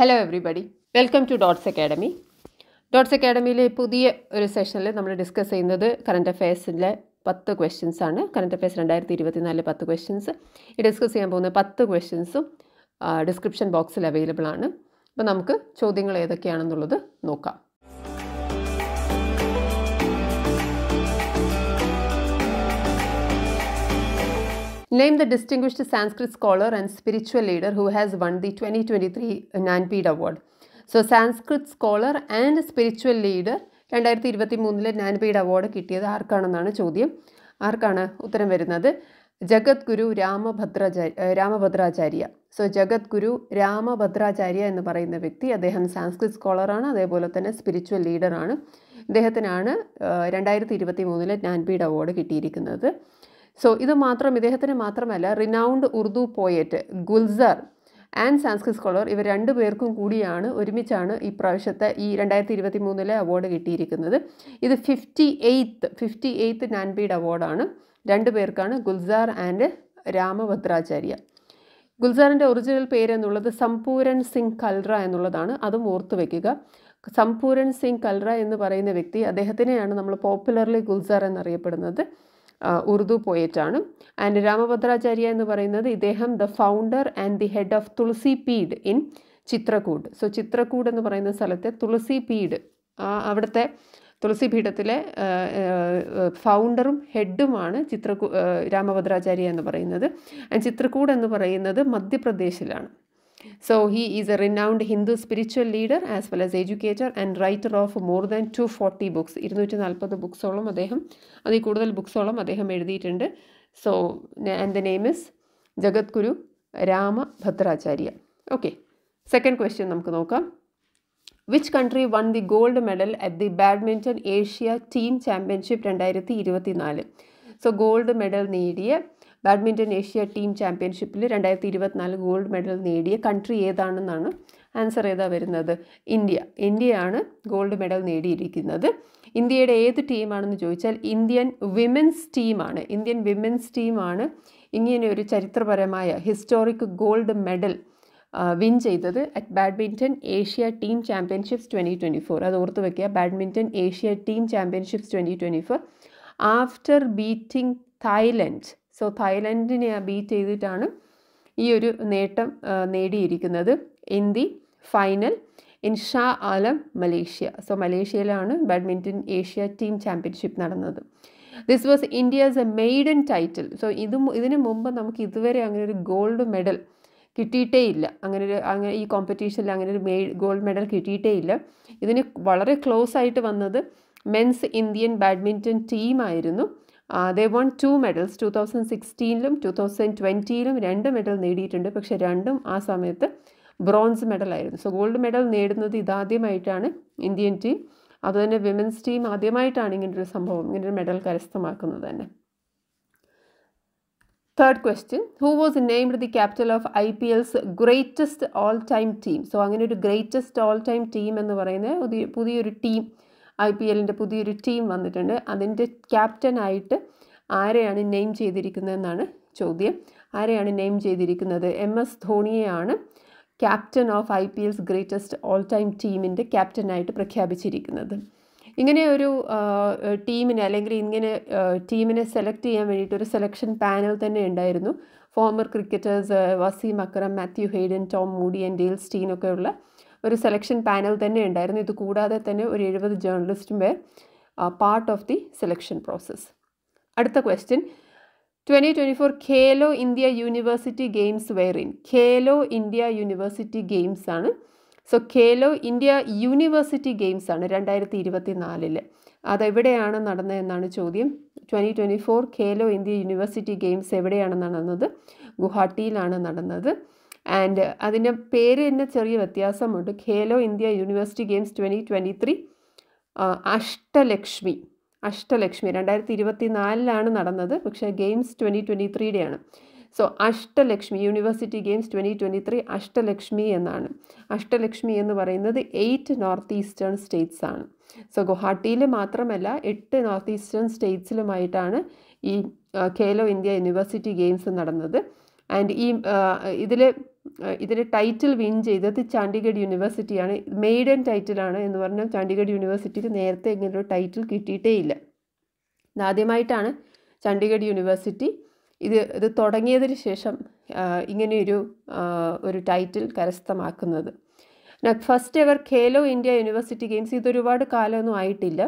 Hello everybody welcome to Dots Academy Dots അക്കാഡമിയിലെ പുതിയ ഒരു സെഷനിൽ നമ്മൾ ഡിസ്കസ് ചെയ്യുന്നത് കറണ്ട് അഫയേഴ്സിലെ പത്ത് ക്വസ്റ്റ്യൻസ് ആണ് കറണ്ട് അഫയേഴ്സ് രണ്ടായിരത്തി നാലിലെ പത്ത് ക്വസ്റ്റ്യൻസ് ഈ ഡിസ്കസ് ചെയ്യാൻ പോകുന്ന പത്ത് ക്വസ്റ്റ്യൻസും ഡിസ്ക്രിപ്ഷൻ ബോക്സിൽ അവൈലബിൾ ആണ് അപ്പോൾ നമുക്ക് ചോദ്യങ്ങൾ ഏതൊക്കെയാണെന്നുള്ളത് നോക്കാം Name the distinguished Sanskrit scholar and spiritual leader who has won the 2023 Nanpid Award. So Sanskrit scholar and spiritual leader രണ്ടായിരത്തി ഇരുപത്തി മൂന്നിലെ നാൻപീഡ് അവാർഡ് കിട്ടിയത് ആർക്കാണെന്നാണ് ചോദ്യം ആർക്കാണ് ഉത്തരം വരുന്നത് ജഗത് ഗുരു രാമഭദ്രാചാര്യ രാമഭദ്രാചാര്യ സോ ജഗത് ഗുരു രാമഭദ്രാചാര്യ എന്ന് പറയുന്ന വ്യക്തി അദ്ദേഹം സാൻസ്ക്രിത് സ്കോളറാണ് അതേപോലെ തന്നെ സ്പിരിച്വൽ ലീഡറാണ് ഇദ്ദേഹത്തിനാണ് രണ്ടായിരത്തി ഇരുപത്തി മൂന്നിലെ നാൻപീഡ് അവാർഡ് കിട്ടിയിരിക്കുന്നത് സോ ഇത് മാത്രം ഇദ്ദേഹത്തിന് മാത്രമല്ല renowned Urdu poet Gulzar and Sanskrit scholar ഇവർ രണ്ടു പേർക്കും കൂടിയാണ് ഒരുമിച്ചാണ് ഈ പ്രാവശ്യത്തെ ഈ രണ്ടായിരത്തി ഇരുപത്തി മൂന്നിലെ അവാർഡ് കിട്ടിയിരിക്കുന്നത് ഇത് fifty eighth fifty eighth Jnanpith അവാർഡാണ് രണ്ടു പേർക്കാണ് ഗുൽസാർ ആൻഡ് രാമഭദ്രാചാര്യ ഗുൽസാറിൻ്റെ ഒറിജിനൽ പേരെന്നുള്ളത് സംപൂരൻ സിംഗ് കൽറ എന്നുള്ളതാണ് അതും ഓർത്ത് വയ്ക്കുക സംപൂരൻ സിംഗ് കൽറ എന്ന് പറയുന്ന വ്യക്തി അദ്ദേഹത്തിനെയാണ് നമ്മൾ പോപ്പുലർലി ഗുൽസാർ എന്നറിയപ്പെടുന്നത് ഉറുദു പോയറ്റാണ് ആൻഡ് രാമഭദ്രാചാര്യ എന്ന് പറയുന്നത് ഇദ്ദേഹം the founder and the head of Tulsi Peeth in Chitrakoot so Chitrakoot എന്ന് പറയുന്ന സ്ഥലത്തെ തുളസി പീഡ് അവിടുത്തെ തുളസി പീഠത്തിലെ ഫൗണ്ടറും ഹെഡുമാണ് ചിത്രകൂ രാമഭദ്രാചാര്യ എന്ന് പറയുന്നത് ആൻഡ് ചിത്രക്കൂട് എന്ന് പറയുന്നത് മധ്യപ്രദേശിലാണ് So he is a renowned Hindu spiritual leader as well as educator and writer of more than 240 books. ഇരുന്നൂറ്റി നാൽപ്പത് ബുക്സോളം അദ്ദേഹം അതിൽ കൂടുതൽ ബുക്സോളം അദ്ദേഹം എഴുതിയിട്ടുണ്ട് so and the name is Jagadguru Rambhadracharya okay second question നമുക്ക് നോക്കാം which country won the gold medal at the badminton Asia team championship രണ്ടായിരത്തി ഇരുപത്തി നാല് സോ ഗോൾഡ് മെഡൽ നേടിയ ബാഡ്മിൻ്റൺ ഏഷ്യ ടീം ചാമ്പ്യൻഷിപ്പിൽ രണ്ടായിരത്തി ഇരുപത്തിനാല് ഗോൾഡ് മെഡൽ നേടിയ കൺട്രി ഏതാണെന്നാണ് ആൻസർ ഏതാ വരുന്നത് ഇന്ത്യ ഇന്ത്യയാണ് ഗോൾഡ് മെഡൽ നേടിയിരിക്കുന്നത് ഇന്ത്യയുടെ ഏത് ടീമാണെന്ന് ചോദിച്ചാൽ ഇന്ത്യൻ വിമൻസ് ടീമാണ് ഇന്ത്യൻ വിമൻസ് ടീമാണ് ഇങ്ങനെ ഒരു ചരിത്രപരമായ ഹിസ്റ്റോറിക് ഗോൾഡ് മെഡൽ വിൻ ചെയ്തത് at badminton Asia team championships twenty twenty four അത് ഓർത്ത് വെക്കുക badminton Asia team championships twenty twenty four after beating Thailand so തായ്ലൻഡിനെ ബീറ്റ് ചെയ്തിട്ടാണ് ഈ ഒരു നേട്ടം നേടിയിരിക്കുന്നത് in the final in Shah Alam Malaysia so മലേഷ്യയിലാണ് ബാഡ്മിൻ്റൺ ഏഷ്യ ടീം ചാമ്പ്യൻഷിപ്പ് നടന്നത് this was India's a maiden title so ഇത് ഇതിന് മുമ്പ് നമുക്ക് ഇതുവരെ അങ്ങനെ ഒരു ഗോൾഡ് മെഡൽ കിട്ടിയിട്ടേ ഇല്ല അങ്ങനെ ഒരു അങ്ങനെ ഈ കോമ്പറ്റീഷനിൽ അങ്ങനെ ഒരു മെയ് ഗോൾഡ് മെഡൽ കിട്ടിയിട്ടേ ഇല്ല ഇതിന് വളരെ ക്ലോസ് ആയിട്ട് വന്നത് മെൻസ് ഇന്ത്യൻ ബാഡ്മിൻ്റൺ ടീമായിരുന്നു they won two medals two thousand സിക്സ്റ്റീനിലും ടു തൗസൻഡ് ട്വൻറ്റിയിലും രണ്ട് മെഡൽ നേടിയിട്ടുണ്ട് പക്ഷേ രണ്ടും ആ സമയത്ത് ബ്രോൺസ് മെഡലായിരുന്നു സോ ഗോൾഡ് മെഡൽ നേടുന്നത് ഇതാദ്യമായിട്ടാണ് ഇന്ത്യൻ ടീം അതുതന്നെ വിമൻസ് ടീം ആദ്യമായിട്ടാണ് ഇങ്ങനൊരു സംഭവം ഇങ്ങനൊരു മെഡൽ കരസ്ഥമാക്കുന്നത് തന്നെ third question who was named the captain of I P L's greatest all time team so അങ്ങനെ ഒരു ഗ്രേറ്റസ്റ്റ് ഓൾ ടൈം ടീം എന്ന് പറയുന്ന പുതിയൊരു ടീം ഐ പി എല്ലിൻ്റെ പുതിയൊരു ടീം വന്നിട്ടുണ്ട് അതിൻ്റെ ക്യാപ്റ്റനായിട്ട് ആരെയാണ് നെയിം ചെയ്തിരിക്കുന്നതെന്നാണ് ചോദ്യം ആരെയാണ് നെയിം ചെയ്തിരിക്കുന്നത് എം എസ് ധോണിയെയാണ് captain of I P L's greatest all time ടീമിൻ്റെ ക്യാപ്റ്റനായിട്ട് പ്രഖ്യാപിച്ചിരിക്കുന്നത് ഇങ്ങനെ ഒരു ടീമിനെ അല്ലെങ്കിൽ ഇങ്ങനെ ടീമിനെ സെലക്ട് ചെയ്യാൻ വേണ്ടിയിട്ട് ഒരു സെലക്ഷൻ പാനൽ തന്നെ ഉണ്ടായിരുന്നു former cricketers Wasim Akram Matthew Hayden Tom Moody and Dale സ്റ്റീനൊക്കെയുള്ള ഒരു സെലക്ഷൻ പാനൽ തന്നെ ഉണ്ടായിരുന്നു ഇത് കൂടാതെ തന്നെ ഒരു എഴുപത് ജേർണലിസ്റ്റും പേർ part of the selection process അടുത്ത question twenty twenty four Khelo India university games in Khelo India university games ആണ് so Khelo India university games ആണ് രണ്ടായിരത്തി ഇരുപത്തി നാലിൽ അതെവിടെയാണ് നടന്നതെന്നാണ് ചോദ്യം twenty twenty four Khelo India university games എവിടെയാണ് നടന്നത് ഗുവാഹട്ടിയിലാണ് നടന്നത് ആൻഡ് അതിൻ്റെ പേര് തന്നെ ചെറിയ വ്യത്യാസമുണ്ട് Khelo India university games twenty twenty three Ashtalakshmi Ashtalakshmi രണ്ടായിരത്തി ഇരുപത്തി നാലിലാണ് നടന്നത് പക്ഷേ ഗെയിംസ് ട്വൻറ്റി ട്വൻറ്റി ത്രീയുടെയാണ് so Ashtalakshmi university games twenty twenty three Ashtalakshmi എന്നാണ് അഷ്ടലക്ഷ്മി എന്ന് പറയുന്നത് എയ്റ്റ് നോർത്ത് ഈസ്റ്റേൺ സ്റ്റേറ്റ്സ് ആണ് സോ ഗുവാഹട്ടിയിൽ മാത്രമല്ല എട്ട് നോർത്ത് ഈസ്റ്റേൺ സ്റ്റേറ്റ്സിലുമായിട്ടാണ് ഈ ഖേലോ ഇന്ത്യ യൂണിവേഴ്സിറ്റി ഗെയിംസ് നടന്നത് ആൻഡ് ഈ ഇതിൽ ഇതിൻ്റെ ടൈറ്റിൽ വിൻ ചെയ്തത് ചണ്ഡീഗഡ് യൂണിവേഴ്സിറ്റിയാണ് മെയ്ഡൻ ടൈറ്റിലാണ് എന്ന് പറഞ്ഞാൽ ചണ്ഡീഗഡ് യൂണിവേഴ്സിറ്റിക്ക് നേരത്തെ ഇങ്ങനൊരു ടൈറ്റിൽ കിട്ടിയിട്ടേ ഇല്ല ആദ്യമായിട്ടാണ് ചണ്ഡീഗഡ് യൂണിവേഴ്സിറ്റി ഇത് ഇത് തുടങ്ങിയതിന് ശേഷം ഇങ്ങനെയൊരു ഒരു ടൈറ്റിൽ കരസ്ഥമാക്കുന്നത് first ever Khelo India university games ഇതൊരുപാട് കാലമൊന്നും ആയിട്ടില്ല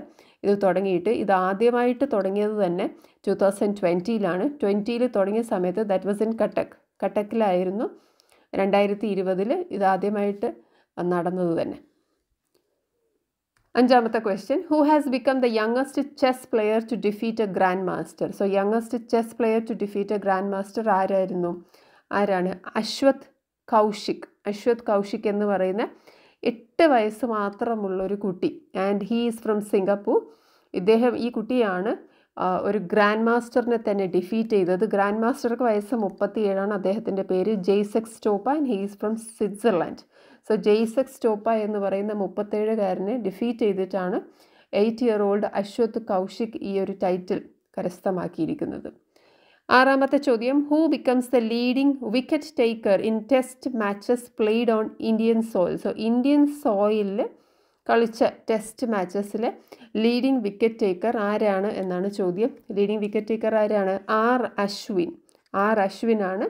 ഇത് തുടങ്ങിയിട്ട് ഇത് ആദ്യമായിട്ട് തുടങ്ങിയത് തന്നെ ടു തൗസൻഡ് ട്വൻറ്റിയിലാണ് ട്വൻറ്റിയിൽ തുടങ്ങിയ സമയത്ത് ദറ്റ് വാസ് ഇൻ കട്ടക് കട്ടക്കിലായിരുന്നു രണ്ടായിരത്തി ഇരുപതിൽ ഇതാദ്യമായിട്ട് നടന്നത് തന്നെ അഞ്ചാമത്തെ question who has become the youngest chess player to defeat a grandmaster so youngest chess player to defeat a grandmaster ആരായിരുന്നു ആരാണ് അശ്വത് കൗശിക് അശ്വത് കൗശിക് എന്ന് പറയുന്ന എട്ട് വയസ്സ് മാത്രമുള്ള ഒരു കുട്ടി and he is from Singapore ഇദ്ദേഹം ഈ കുട്ടിയാണ് ഒരു ഗ്രാൻഡ് മാസ്റ്ററിനെ തന്നെ ഡിഫീറ്റ് ചെയ്തത് ഗ്രാൻഡ് മാസ്റ്റർക്ക് വയസ്സ് മുപ്പത്തിയേഴാണ് അദ്ദേഹത്തിൻ്റെ പേര് Jacek Stopa and he's from Switzerland so Jacek Stopa എന്ന് പറയുന്ന മുപ്പത്തേഴുകാരനെ ഡിഫീറ്റ് ചെയ്തിട്ടാണ് eight year old Ashwath Kaushik ഈ ഒരു ടൈറ്റിൽ കരസ്ഥമാക്കിയിരിക്കുന്നത് ആറാമത്തെ ചോദ്യം who becomes the leading wicket taker in test matches played on Indian soil so Indian സോയിലിൽ കളിച്ച ടെസ്റ്റ് മാച്ചസിലെ ലീഡിംഗ് വിക്കറ്റ് ടേക്കർ ആരാണ് എന്നാണ് ചോദ്യം ലീഡിംഗ് വിക്കറ്റ് ടേക്കർ ആരാണ് ആർ അശ്വിൻ ആർ അശ്വിനാണ്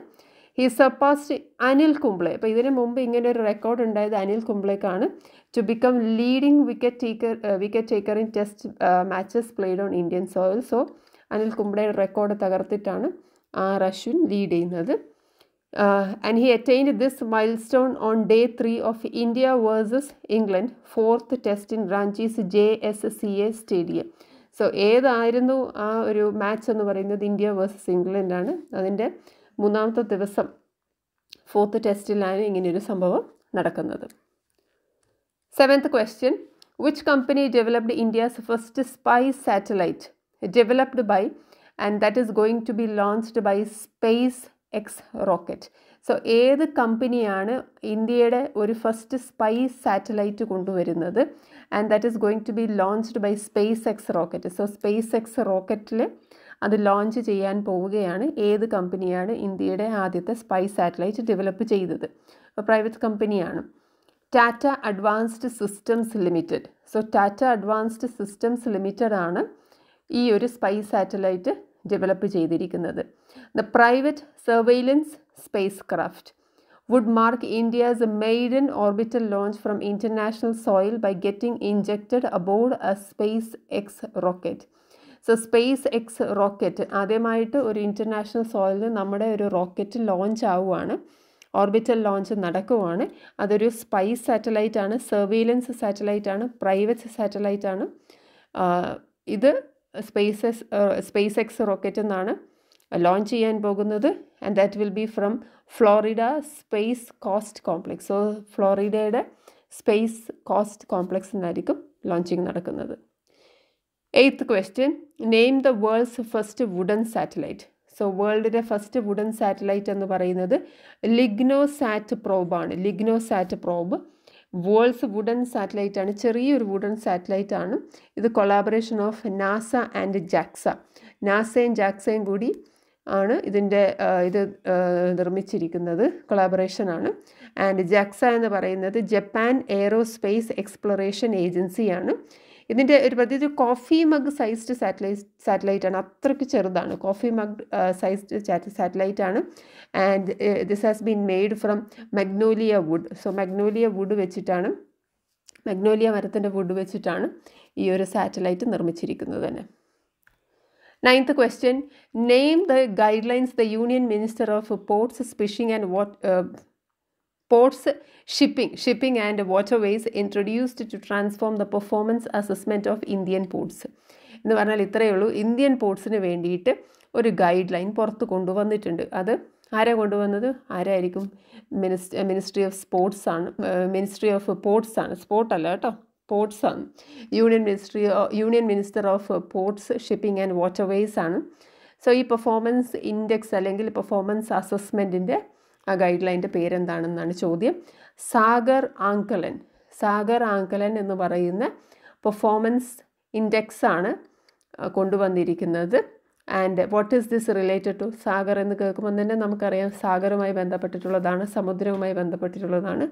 ഹി സർപ്പാസ്റ്റ് അനിൽ കുംബ്ലെ അപ്പോൾ ഇതിനു മുമ്പ് ഇങ്ങനെ ഒരു റെക്കോർഡ് ഉണ്ടായത് അനിൽ കുംബ്ലേക്കാണ് to become leading wicket taker wicket taker in test matches played on Indian soil so Anil കുംബ്ലയുടെ റെക്കോർഡ് തകർത്തിട്ടാണ് ആർ അശ്വിൻ ലീഡ് ചെയ്യുന്നത് Uh, and he attained this milestone on day 3 of India versus England, fourth test in Ranchi's JSCA stadium. So ഏതായിരുന്നു ആ ഒരു match എന്ന് പറയുന്നത് India versus England ആണ് അതിൻ്റെ മൂന്നാമത്തെ ദിവസം ഫോർത്ത് ടെസ്റ്റിലാണ് ഇങ്ങനെയൊരു സംഭവം നടക്കുന്നത് seventh question which company developed India's first spy satellite developed by and that is going to be launched by SpaceX rocket so ഏത് കമ്പനിയാണ് ഇന്ത്യയുടെ ഒരു ഫസ്റ്റ് സ്പൈസ് സാറ്റലൈറ്റ് കൊണ്ടുവരുന്നത് and that is going to be launched by SpaceX rocket so SpaceX റോക്കറ്റിൽ അത് launch ചെയ്യാൻ പോവുകയാണ് ഏത് കമ്പനിയാണ് ഇന്ത്യയുടെ ആദ്യത്തെ സ്പൈസ് സാറ്റലൈറ്റ് ഡെവലപ്പ് ചെയ്തത് പ്രൈവറ്റ് കമ്പനിയാണ് Tata advanced systems limited so Tata advanced systems ലിമിറ്റഡാണ് ഈ ഒരു സ്പൈസ് സാറ്റലൈറ്റ് ഡെവലപ്പ് ചെയ്തിരിക്കുന്നത് the private surveillance spacecraft would mark India's maiden orbital launch from international soil by getting injected aboard a SpaceX rocket so SpaceX rocket ആദ്യമായിട്ട് ഒരു international സോയിലിൽ നമ്മുടെ ഒരു rocket launch ആവുകയാണ് orbital launch നടക്കുവാണ് അതൊരു spy's satellite ആണ് surveillance satellite ആണ് പ്രൈവറ്റ് സാറ്റലൈറ്റ് ആണ് ഇത് സ്പേസസ് സ്പേസ് എക്സ് റോക്കറ്റ് എന്നാണ് ലോഞ്ച് ചെയ്യാൻ പോകുന്നത് and that will B from Florida space coast complex so ഫ്ലോറിഡയുടെ സ്പേസ് കോസ്റ്റ് കോംപ്ലക്സ് എന്നായിരിക്കും ലോഞ്ചിങ് നടക്കുന്നത് eighth question name the world's first wooden satellite so വേൾഡിൻ്റെ ഫസ്റ്റ് വുഡൻ സാറ്റലൈറ്റ് എന്ന് പറയുന്നത് LignoSat പ്രോബാണ് LignoSat probe world's wooden satellite ആണ് ചെറിയൊരു wooden satellite ആണ് ഇത് collaboration of NASA and JAXA നാസയും ജാക്സയും കൂടി ആണ് ഇതിൻ്റെ ഇത് നിർമ്മിച്ചിരിക്കുന്നത് കൊളാബറേഷനാണ് ആൻഡ് ജാക്സ എന്ന് പറയുന്നത് ജപ്പാൻ എയ്റോസ്പേസ് എക്സ്പ്ലറേഷൻ ഏജൻസിയാണ് ഇതിൻ്റെ ഒരു പ്രത്യേകിച്ച് coffee mug sized satellite satellite ആണ് അത്രയ്ക്ക് ചെറുതാണ് കോഫി മഗ് സൈസ്ഡ് സാറ്റലൈറ്റ് ആണ് and this has been made from magnolia wood so magnolia wood വെച്ചിട്ടാണ് മഗ്നോലിയ മരത്തിൻ്റെ വുഡ് വെച്ചിട്ടാണ് ഈ ഒരു സാറ്റലൈറ്റ് നിർമ്മിച്ചിരിക്കുന്നത് തന്നെ ninth question Name the guidelines the Union Minister of Ports, fishing and what, ports, shipping, shipping and waterways introduced to transform the performance assessment of Indian ports. എന്ന് പറഞ്ഞാൽ ഇത്രയേ ഉള്ളൂ ഇന്ത്യൻ പോർട്സിന് വേണ്ടിയിട്ട് ഒരു ഗൈഡ് ലൈൻ പുറത്ത് കൊണ്ടുവന്നിട്ടുണ്ട് അത് ആരാ കൊണ്ടുവന്നത് ആരായിരിക്കും മിനിസ്റ്റ് മിനിസ്ട്രി ഓഫ് സ്പോർട്സ് ആണ് മിനിസ്ട്രി ഓഫ് പോർട്സ് ആണ് സ്പോർട്ട് അല്ല കേട്ടോ പോർട്സ് ആണ് union ministry union minister of ports shipping and waterways ആണ് സോ ഈ പെർഫോമൻസ് ഇൻഡെക്സ് അല്ലെങ്കിൽ പെർഫോമൻസ് അസസ്മെൻറ്റിൻ്റെ ആ ഗൈഡ് ലൈൻ്റെ പേരെന്താണെന്നാണ് ചോദ്യം സാഗർ ആങ്കലൻ സാഗർ ആങ്കലൻ എന്ന് പറയുന്ന പെർഫോമൻസ് ഇൻഡെക്സ് ആണ് കൊണ്ടുവന്നിരിക്കുന്നത് and what is this related to Sagar എന്ന് കേൾക്കുമ്പോൾ തന്നെ നമുക്കറിയാം സാഗറുമായി ബന്ധപ്പെട്ടിട്ടുള്ളതാണ് സമുദ്രവുമായി ബന്ധപ്പെട്ടിട്ടുള്ളതാണ്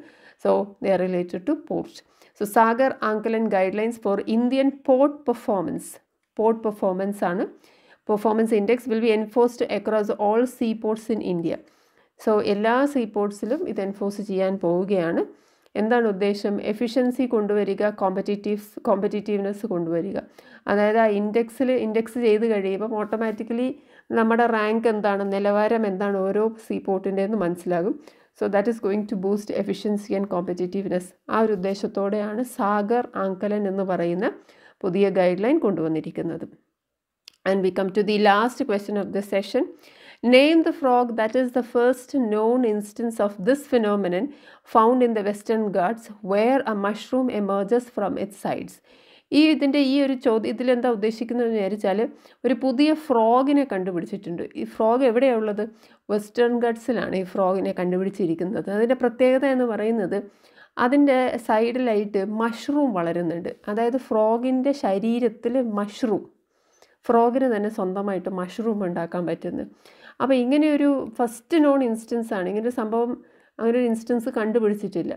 so they are related to port so Sagar Ankalan guidelines for Indian port performance port performance ആണ് performance index will be enforced across all seaports in India so എല്ലാ സീപോർട്സിലും ഇത് എൻഫോഴ്സ് ചെയ്യാൻ പോവുകയാണ് എന്താണ് ഉദ്ദേശം എഫിഷ്യൻസി കൊണ്ടുവരിക കോമ്പറ്റീറ്റീവ് കോമ്പറ്റീറ്റീവ്നെസ് കൊണ്ടുവരിക അതായത് ആ ഇൻഡെക്സിൽ ഇൻഡെക്സ് ചെയ്ത് കഴിയുമ്പം ഓട്ടോമാറ്റിക്കലി നമ്മുടെ റാങ്ക് എന്താണ് നിലവാരം എന്താണ് ഓരോ എന്ന് മനസ്സിലാകും so that is going to boost efficiency and competitiveness ആ ഒരു ഉദ്ദേശത്തോടെയാണ് സാഗർ ആങ്കലൻ എന്ന് പറയുന്ന പുതിയ ഗൈഡ് ലൈൻ കൊണ്ടുവന്നിരിക്കുന്നത് and we come to the last question of the session Name the frog that is the first known instance of this phenomenon found in the Western Ghats where a mushroom emerges from its sides. ഈ ഇതിൻ്റെ ഈ ഒരു ചോദ്യം ഇതിലെന്താ ഉദ്ദേശിക്കുന്നതെന്ന് വിചാരിച്ചാൽ ഒരു പുതിയ ഫ്രോഗിനെ കണ്ടുപിടിച്ചിട്ടുണ്ട് ഈ ഫ്രോഗ് എവിടെയുള്ളത് വെസ്റ്റേൺ ഗഡ്സിലാണ് ഈ ഫ്രോഗിനെ കണ്ടുപിടിച്ചിരിക്കുന്നത് അതിൻ്റെ പ്രത്യേകത എന്ന് പറയുന്നത് അതിൻ്റെ സൈഡിലായിട്ട് മഷ്റൂം വളരുന്നുണ്ട് അതായത് ഫ്രോഗിൻ്റെ ശരീരത്തിൽ മഷ്റൂം ഫ്രോഗിന് തന്നെ സ്വന്തമായിട്ട് മഷ്റൂം ഉണ്ടാക്കാൻ പറ്റുന്നത് അപ്പോൾ ഇങ്ങനെയൊരു ഫസ്റ്റ് നോൺ ഇൻസ്റ്റൻസ് ആണ് ഇങ്ങനൊരു സംഭവം അങ്ങനെ ഒരു ഇൻസ്റ്റൻസ് കണ്ടുപിടിച്ചിട്ടില്ല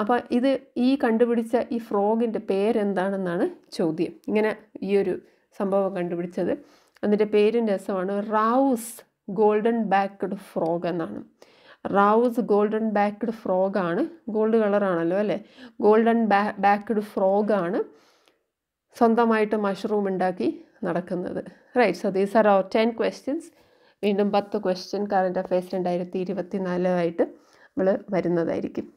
അപ്പോൾ ഇത് ഈ കണ്ടുപിടിച്ച ഈ ഫ്രോഗിൻ്റെ പേരെന്താണെന്നാണ് ചോദ്യം ഇങ്ങനെ ഈ ഒരു സംഭവം കണ്ടുപിടിച്ചത് അതിൻ്റെ പേരിൻ്റെ രസമാണ് റൗസ് ഗോൾഡൻ ബാക്ക്ഡ് ഫ്രോഗ് എന്നാണ് റൗസ് ഗോൾഡൻ ബാക്ക്ഡ് ആണ് ഗോൾഡ് കളറാണല്ലോ അല്ലേ ഗോൾഡൻ ബാ ബാക്ക്ഡ് ആണ് സ്വന്തമായിട്ട് മഷ്റൂം ഉണ്ടാക്കി നടക്കുന്നത് right so these are our ten questions വീണ്ടും പത്ത് ക്വസ്റ്റ്യൻ കറണ്ട് അഫയേഴ്സ് രണ്ടായിരത്തി ഇരുപത്തി നാലുമായിട്ട് നമ്മൾ വരുന്നതായിരിക്കും